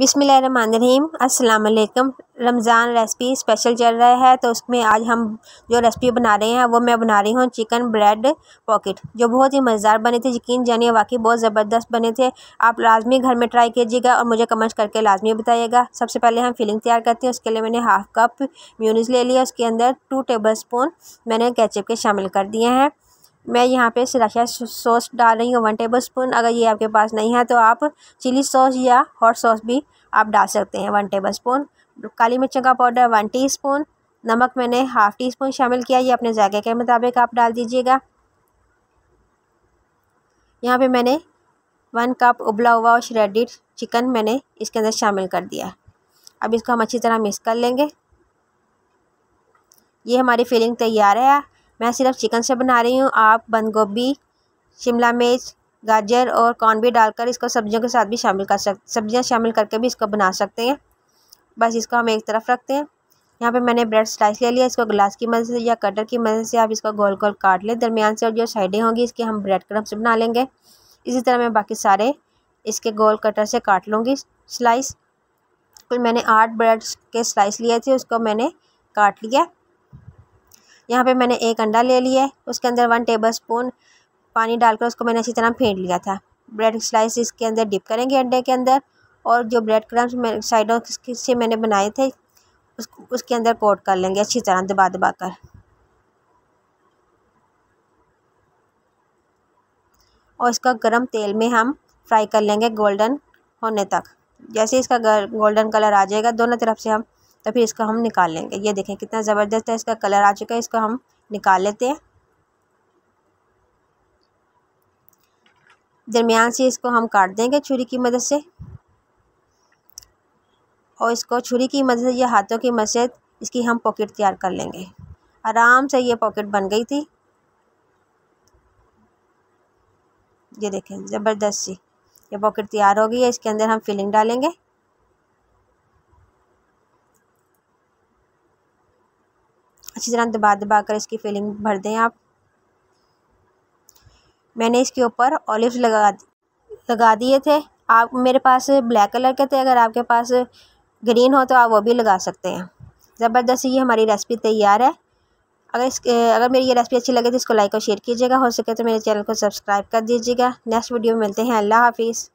बिसमीम अल्लाम Ramzan recipe special चल रहा है तो उसमें आज हम जो रेसिपी बना रहे हैं वो मैं बना रही हूँ चिकन ब्रेड पॉकेट जो बहुत ही मज़ेदार बने थे यकीन जानिए वाकई बहुत ज़बरदस्त बने थे आप लाजमी घर में ट्राई कीजिएगा और मुझे कमेंट करके लाजमी बताइएगा सबसे पहले हम फिलिंग तैयार करते हैं उसके लिए मैंने हाफ़ कप म्यूनिस ले लिया उसके अंदर टू टेबल स्पून मैंने कैचअप के शामिल कर दिए हैं मैं यहाँ पे सिराचा सॉस डाल रही हूँ वन टेबल स्पून अगर ये आपके पास नहीं है तो आप चिली सॉस या हॉट सॉस भी आप डाल सकते हैं वन टेबल स्पून काली मिर्चों का पाउडर वन टी स्पून नमक मैंने हाफ़ टी स्पून शामिल किया ये अपने जायके के मुताबिक आप डाल दीजिएगा यहाँ पे मैंने वन कप उबला हुआ और श्रेडिड चिकन मैंने इसके अंदर शामिल कर दिया अब इसको हम अच्छी तरह मिक्स कर लेंगे ये हमारी फिलिंग तैयार है मैं सिर्फ चिकन से बना रही हूँ आप बंद गोभी शिमला मिर्च गाजर और कॉर्न भी डालकर इसको सब्जियों के साथ भी शामिल कर सकते सब्जियाँ शामिल करके भी इसको बना सकते हैं बस इसको हम एक तरफ रखते हैं यहाँ पे मैंने ब्रेड स्लाइस ले लिया इसको ग्लास की मदद से या कटर की मदद से आप इसको गोल गोल काट लें दरमियान से और जो साइडें होंगी इसके हम ब्रेड क्रम से बना लेंगे इसी तरह मैं बाकी सारे इसके गोल कटर से काट लूँगी स्लाइस फिर मैंने आठ ब्रेड के स्लाइस लिए थे उसको मैंने काट लिया यहाँ पे मैंने एक अंडा ले लिया है उसके अंदर वन टेबल स्पून पानी डालकर उसको मैंने अच्छी तरह फेंट लिया था ब्रेड स्लाइस इसके अंदर डिप करेंगे अंडे के अंदर और जो ब्रेड क्रम्स मैं साइडों से मैंने बनाए थे उस, उसके अंदर कोट कर लेंगे अच्छी तरह दबा दबा कर और इसका गर्म तेल में हम फ्राई कर लेंगे गोल्डन होने तक जैसे इसका गोल्डन कलर आ जाएगा दोनों तरफ से हम तो फिर इसको हम निकाल लेंगे ये देखें कितना ज़बरदस्त है इसका कलर आ चुका है इसको हम निकाल लेते हैं दरमियान से इसको हम काट देंगे छुरी की मदद से और इसको छुरी की मदद से या हाथों की मदद से इसकी हम पॉकेट तैयार कर लेंगे आराम से ये पॉकेट बन गई थी ये देखें ज़बरदस्त सी ये पॉकेट तैयार हो गई है इसके अंदर हम फिलिंग डालेंगे अच्छी तरह दबा दबा कर इसकी फिलिंग भर दें आप मैंने इसके ऊपर ऑलिव लगा लगा दिए थे आप मेरे पास ब्लैक कलर के थे अगर आपके पास ग्रीन हो तो आप वो भी लगा सकते हैं ज़बरदस्त ये हमारी रेसिपी तैयार है अगर इस अगर मेरी ये रेसिपी अच्छी लगे तो इसको लाइक और शेयर कीजिएगा हो सके तो मेरे चैनल को सब्सक्राइब कर दीजिएगा नेक्स्ट वीडियो में मिलते हैं अल्लाह हाफिज़